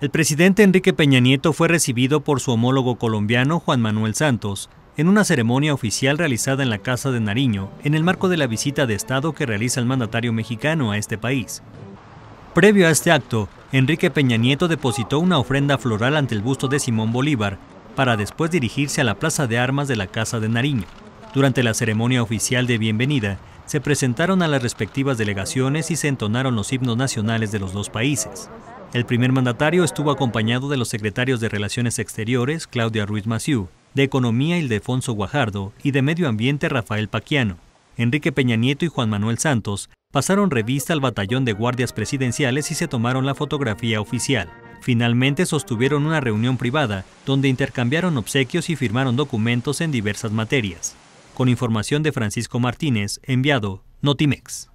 El presidente Enrique Peña Nieto fue recibido por su homólogo colombiano Juan Manuel Santos en una ceremonia oficial realizada en la Casa de Nariño en el marco de la visita de Estado que realiza el mandatario mexicano a este país. Previo a este acto, Enrique Peña Nieto depositó una ofrenda floral ante el busto de Simón Bolívar para después dirigirse a la Plaza de Armas de la Casa de Nariño. Durante la ceremonia oficial de bienvenida, se presentaron a las respectivas delegaciones y se entonaron los himnos nacionales de los dos países. El primer mandatario estuvo acompañado de los secretarios de Relaciones Exteriores, Claudia Ruiz Maciú, de Economía, Ildefonso Guajardo, y de Medio Ambiente, Rafael Paquiano. Enrique Peña Nieto y Juan Manuel Santos pasaron revista al batallón de guardias presidenciales y se tomaron la fotografía oficial. Finalmente sostuvieron una reunión privada donde intercambiaron obsequios y firmaron documentos en diversas materias. Con información de Francisco Martínez, enviado Notimex.